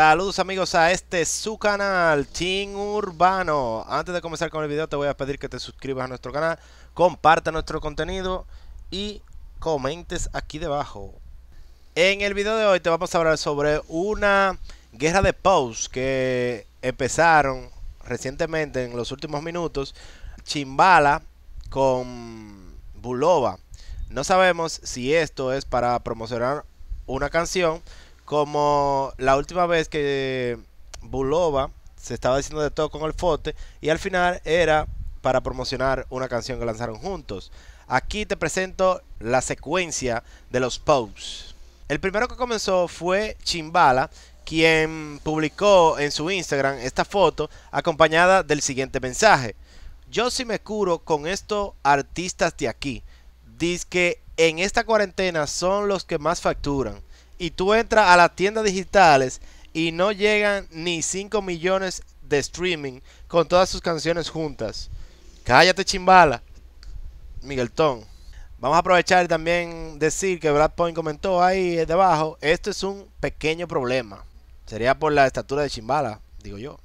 Saludos amigos a este su canal, Team Urbano. Antes de comenzar con el video te voy a pedir que te suscribas a nuestro canal, Comparte nuestro contenido y comentes aquí debajo. En el video de hoy te vamos a hablar sobre una guerra de posts que empezaron recientemente en los últimos minutos. Chimbala con Bulova. No sabemos si esto es para promocionar una canción como la última vez que Bulova se estaba diciendo de todo con el fote y al final era para promocionar una canción que lanzaron juntos. Aquí te presento la secuencia de los posts. El primero que comenzó fue Chimbala, quien publicó en su Instagram esta foto acompañada del siguiente mensaje. Yo sí me curo con estos artistas de aquí. Dice que en esta cuarentena son los que más facturan y tú entras a las tiendas digitales y no llegan ni 5 millones de streaming con todas sus canciones juntas. Cállate chimbala, Miguel Migueltón. Vamos a aprovechar y también decir que Brad Point comentó ahí debajo, esto es un pequeño problema. Sería por la estatura de Chimbala, digo yo.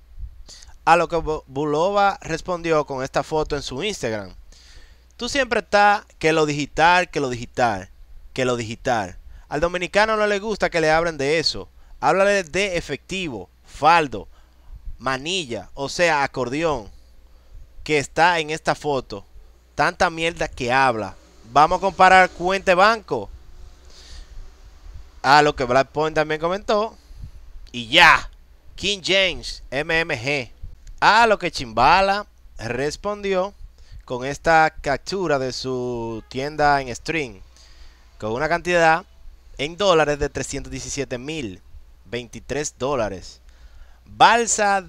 A lo que Bulova respondió con esta foto en su Instagram. Tú siempre estás que lo digital, que lo digital, que lo digital. Al dominicano no le gusta que le hablen de eso. Háblale de efectivo, faldo, manilla, o sea, acordeón, que está en esta foto. Tanta mierda que habla. Vamos a comparar Cuente Banco. A lo que Black Point también comentó. Y ya. King James, MMG. A lo que Chimbala respondió con esta captura de su tienda en stream. Con una cantidad en dólares de 317 mil, 23 dólares. Balsa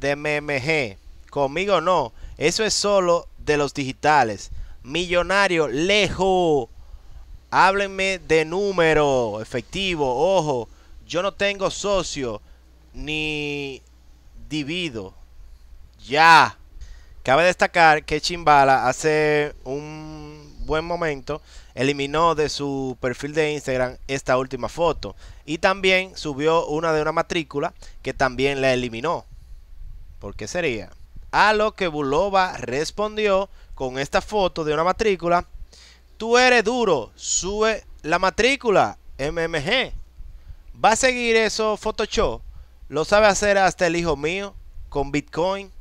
de MMG, conmigo no, eso es solo de los digitales. Millonario, lejos. Háblenme de número, efectivo, ojo. Yo no tengo socio ni divido. Ya. Cabe destacar que Chimbala hace un buen momento, eliminó de su perfil de Instagram esta última foto. Y también subió una de una matrícula que también la eliminó. ¿Por qué sería? A lo que Bulova respondió con esta foto de una matrícula. Tú eres duro, sube la matrícula, MMG. ¿Va a seguir eso Photoshop? Lo sabe hacer hasta el hijo mío con Bitcoin.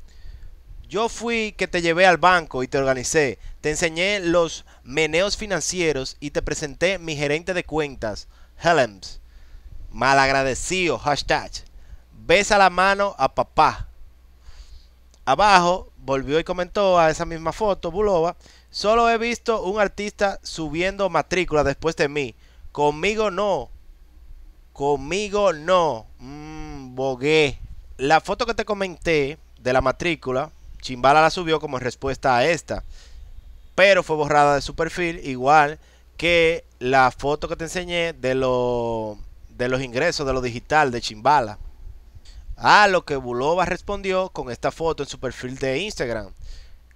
Yo fui que te llevé al banco y te organicé, te enseñé los meneos financieros y te presenté mi gerente de cuentas, Helms. Malagradecido, hashtag. Besa la mano a papá. Abajo volvió y comentó a esa misma foto, Bulova. Solo he visto un artista subiendo matrícula después de mí. Conmigo no. Conmigo no. Mmm, bogué. La foto que te comenté de la matrícula Chimbala la subió como respuesta a esta. Pero fue borrada de su perfil, igual que la foto que te enseñé de, lo, de los ingresos de lo digital de Chimbala. A lo que Bulova respondió con esta foto en su perfil de Instagram,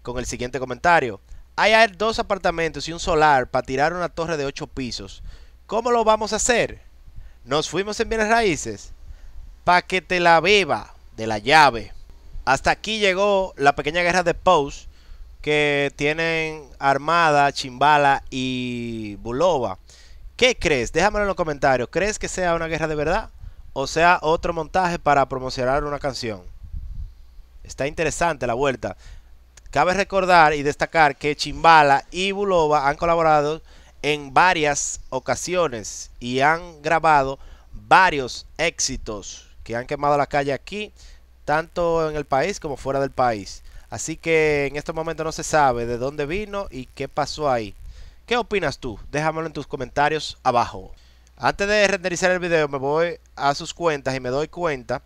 con el siguiente comentario. Hay dos apartamentos y un solar para tirar una torre de ocho pisos. ¿Cómo lo vamos a hacer? Nos fuimos en bienes raíces. Pa' que te la beba de la llave. Hasta aquí llegó la pequeña guerra de Post que tienen Armada, Chimbala y Bulova. ¿Qué crees? Déjamelo en los comentarios. ¿Crees que sea una guerra de verdad? ¿O sea otro montaje para promocionar una canción? Está interesante la vuelta. Cabe recordar y destacar que Chimbala y Bulova han colaborado en varias ocasiones y han grabado varios éxitos que han quemado la calle aquí tanto en el país como fuera del país. Así que en este momento no se sabe de dónde vino y qué pasó ahí. ¿Qué opinas tú? Déjamelo en tus comentarios abajo. Antes de renderizar el video me voy a sus cuentas y me doy cuenta,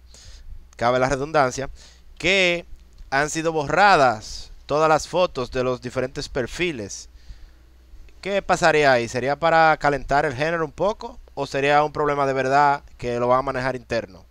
cabe la redundancia, que han sido borradas todas las fotos de los diferentes perfiles. ¿Qué pasaría ahí? ¿Sería para calentar el género un poco? ¿O sería un problema de verdad que lo van a manejar interno?